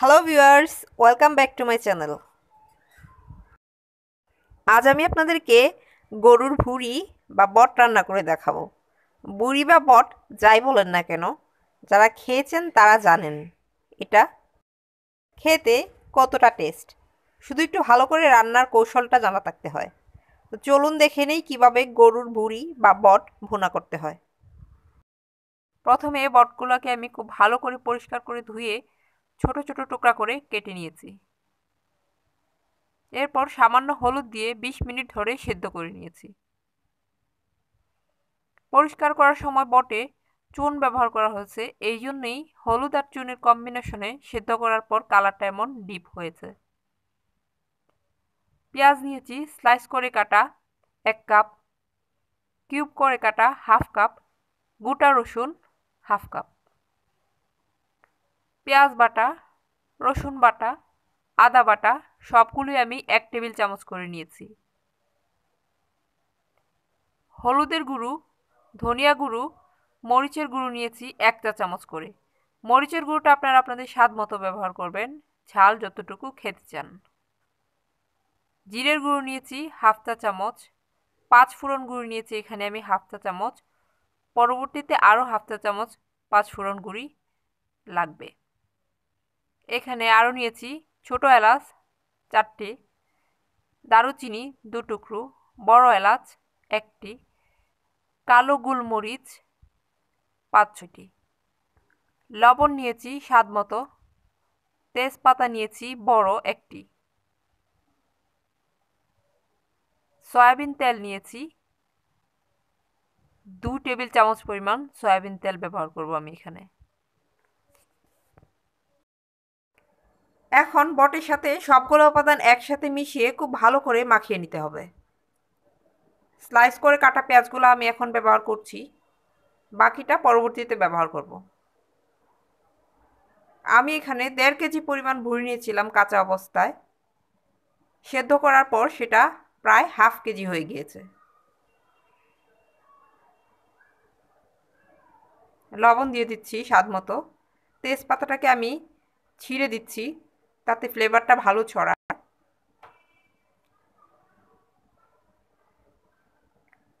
Hello viewers welcome back to my channel আজ আমি আপনাদেরকে গরুর ভুড়ি বা বট রান্না করে দেখাবো বুড়ি বা বট যাই বলেন না কেন যারা খেয়েছেন তারা জানেন এটা খেতে কতটা টেস্ট শুধু একটু ভালো করে রান্নার কৌশলটা জানা থাকতে হয় তো চলুন দেখে নেই কীভাবে গরুর ভুড়ি বা বট ভুনা করতে হয় প্রথমে বটগুলোকে আমি খুব ভালো করে পরিষ্কার করে ধুয়ে ছোট ছোট টুকরা করে কেটে নিয়েছি এরপর সামান্য হলুদ দিয়ে ২০ মিনিট ধরে সেদ্ধ করে নিয়েছি পরিষ্কার করার সময় বটে চুন ব্যবহার করা হয়েছে এই জন্যই হলুদ আর চুনের কম্বিনেশনে সেদ্ধ করার পর কালারটা এমন ডিপ হয়েছে পেঁয়াজ নিয়েছি স্লাইস করে কাটা এক কাপ কিউব করে কাটা হাফ কাপ গোটা রসুন হাফ কাপ পেঁয়াজ বাটা রসুন বাটা আদা বাটা সবগুলোই আমি এক টেবিল চামচ করে নিয়েছি হলুদের গুঁড়ো ধনিয়া গুঁড়ো মরিচের গুঁড়ো নিয়েছি এক চা চামচ করে মরিচের গুঁড়োটা আপনারা আপনাদের স্বাদ মতো ব্যবহার করবেন ঝাল যতটুকু খেতে চান জিরের গুঁড়ো নিয়েছি হাফ চা চামচ পাঁচ ফোড়ন গুঁড়ি নিয়েছি এখানে আমি হাফ চা চামচ পরবর্তীতে আরও হাফ চা চামচ পাঁচ ফোড়ন গুঁড়ি লাগবে এখানে আরও নিয়েছি ছোট এলাচ চারটি দারুচিনি দু টুকরো বড় এলাচ একটি কালো গোলমরিচ পাঁচ ছটি লবণ নিয়েছি স্বাদ মতো তেজপাতা নিয়েছি বড় একটি সয়াবিন তেল নিয়েছি দু টেবিল চামচ পরিমাণ সয়াবিন তেল ব্যবহার করব আমি এখানে এখন বটের সাথে সবগুলো উপাদান একসাথে মিশিয়ে খুব ভালো করে মাখিয়ে নিতে হবে স্লাইস করে কাটা পেঁয়াজগুলো আমি এখন ব্যবহার করছি বাকিটা পরবর্তীতে ব্যবহার করব আমি এখানে দেড় কেজি পরিমাণ ভুড়ি নিয়েছিলাম কাঁচা অবস্থায় সেদ্ধ করার পর সেটা প্রায় হাফ কেজি হয়ে গিয়েছে লবণ দিয়ে দিচ্ছি স্বাদ মতো তেজপাতাটাকে আমি ছিঁড়ে দিচ্ছি তাতে ফ্লেভারটা ভালো ছড়া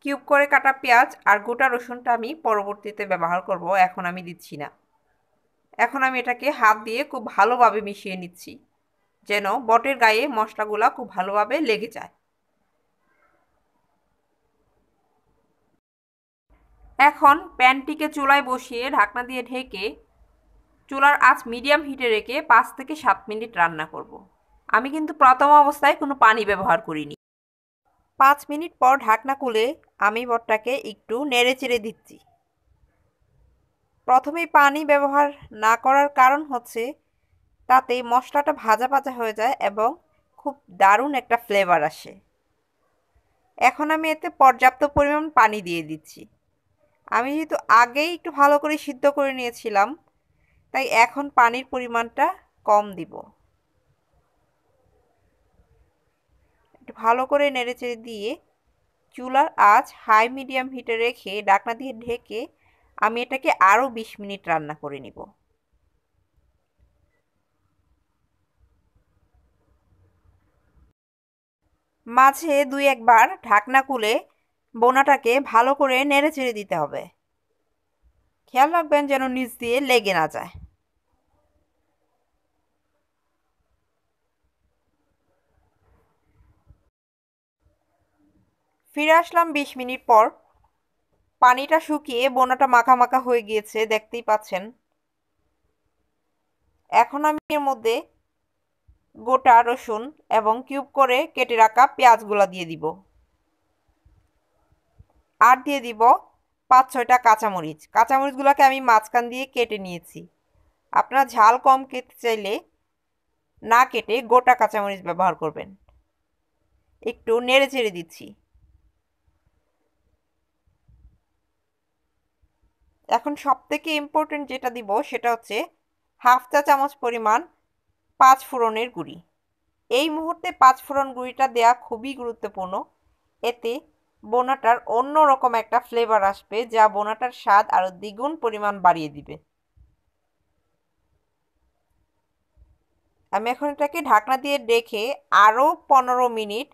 কিউব করে কাটা পেঁয়াজ আর গোটা রসুনটা আমি পরবর্তীতে ব্যবহার করব এখন আমি দিচ্ছি না এখন আমি এটাকে হাত দিয়ে খুব ভালোভাবে মিশিয়ে নিচ্ছি যেন বটের গায়ে মশলাগুলা খুব ভালোভাবে লেগে যায় এখন প্যানটিকে চুলায় বসিয়ে ঢাকনা দিয়ে ঢেকে চুলার আঁচ মিডিয়াম হিটে রেখে পাঁচ থেকে সাত মিনিট রান্না করব। আমি কিন্তু প্রথম অবস্থায় কোনো পানি ব্যবহার করিনি পাঁচ মিনিট পর ঢাকনা খুলে আমি বটটাকে একটু নেড়ে চেড়ে দিচ্ছি প্রথমে পানি ব্যবহার না করার কারণ হচ্ছে তাতে মশলাটা ভাজা ভাজা হয়ে যায় এবং খুব দারুণ একটা ফ্লেভার আসে এখন আমি এতে পর্যাপ্ত পরিমাণ পানি দিয়ে দিচ্ছি আমি যেহেতু আগেই একটু ভালো করে সিদ্ধ করে নিয়েছিলাম তাই এখন পানির পরিমাণটা কম দিব একটু ভালো করে নেড়েচেড়ে দিয়ে চুলার আঁচ হাই মিডিয়াম হিটে রেখে ডাকনা দিয়ে ঢেকে আমি এটাকে আরও বিশ মিনিট রান্না করে নিব মাঝে দুই একবার ঢাকনা খুলে বোনাটাকে ভালো করে নেড়েচেড়ে দিতে হবে খেয়াল রাখবেন যেন নিচ দিয়ে লেগে না যায় ফিরে আসলাম বিশ মিনিট পর পানিটা শুকিয়ে বোনাটা মাখা মাখা হয়ে গিয়েছে দেখতেই পাচ্ছেন এখন আমি এর মধ্যে গোটা রসুন এবং কিউব করে কেটে রাখা পেঁয়াজগুলো দিয়ে দিব আর দিয়ে দিব পাঁচ ছয়টা কাঁচামরিচ কাঁচামরিচগুলোকে আমি মাঝখান দিয়ে কেটে নিয়েছি আপনার ঝাল কম কেটে চাইলে না কেটে গোটা কাঁচামরিচ ব্যবহার করবেন একটু নেড়ে ছেড়ে দিচ্ছি এখন সবথেকে ইম্পর্টেন্ট যেটা দিব সেটা হচ্ছে হাফ চা চামচ পরিমাণ পাঁচ ফোড়নের গুঁড়ি এই মুহূর্তে পাঁচ ফোড়ন গুঁড়িটা দেয়া খুবই গুরুত্বপূর্ণ এতে বোনাটার অন্য রকম একটা ফ্লেভার আসবে যা বোনাটার স্বাদ আরও দ্বিগুণ পরিমাণ বাড়িয়ে দিবে আমি এখন এটাকে ঢাকনা দিয়ে ডেকে আরও পনেরো মিনিট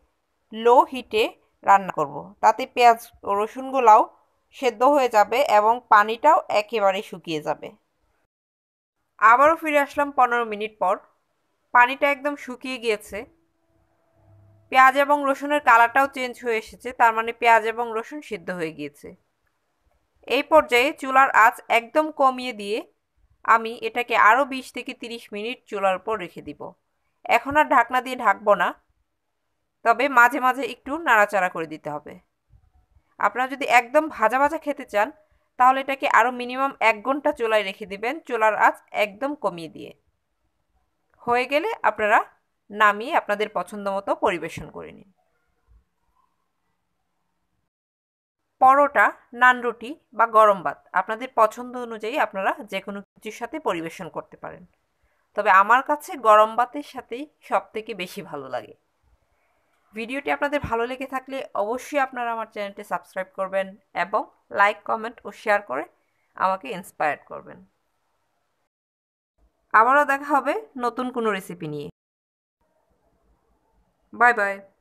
লো হিটে রান্না করব। তাতে পেঁয়াজ ও রসুনগুলাও সেদ্ধ হয়ে যাবে এবং পানিটাও একেবারে শুকিয়ে যাবে আবারও ফিরে আসলাম পনেরো মিনিট পর পানিটা একদম শুকিয়ে গিয়েছে পেঁয়াজ এবং রসুনের কালারটাও চেঞ্জ হয়ে এসেছে তার মানে পেঁয়াজ এবং রসুন সিদ্ধ হয়ে গিয়েছে এই পর্যায়ে চুলার আঁচ একদম কমিয়ে দিয়ে আমি এটাকে আরও বিশ থেকে তিরিশ মিনিট চুলার উপর রেখে দিব এখন আর ঢাকনা দিয়ে ঢাকব না তবে মাঝে মাঝে একটু নাড়াচাড়া করে দিতে হবে আপনারা যদি একদম ভাজা ভাজা খেতে চান তাহলে এটাকে আরও মিনিমাম এক ঘন্টা চুলায় রেখে দিবেন চুলার আঁচ একদম কমিয়ে দিয়ে হয়ে গেলে আপনারা নামিয়ে আপনাদের পছন্দ মতো পরিবেশন করে নিন পরোটা নান রুটি বা গরম ভাত আপনাদের পছন্দ অনুযায়ী আপনারা যে কোনো কিছুর সাথে পরিবেশন করতে পারেন তবে আমার কাছে গরম ভাতের সাথেই সব থেকে বেশি ভালো লাগে ভিডিওটি আপনাদের ভালো লেগে থাকলে অবশ্যই আপনারা আমার চ্যানেলটি সাবস্ক্রাইব করবেন এবং লাইক কমেন্ট ও শেয়ার করে আমাকে ইন্সপায়ার করবেন আবারও দেখা হবে নতুন কোনো রেসিপি নিয়ে Bye bye.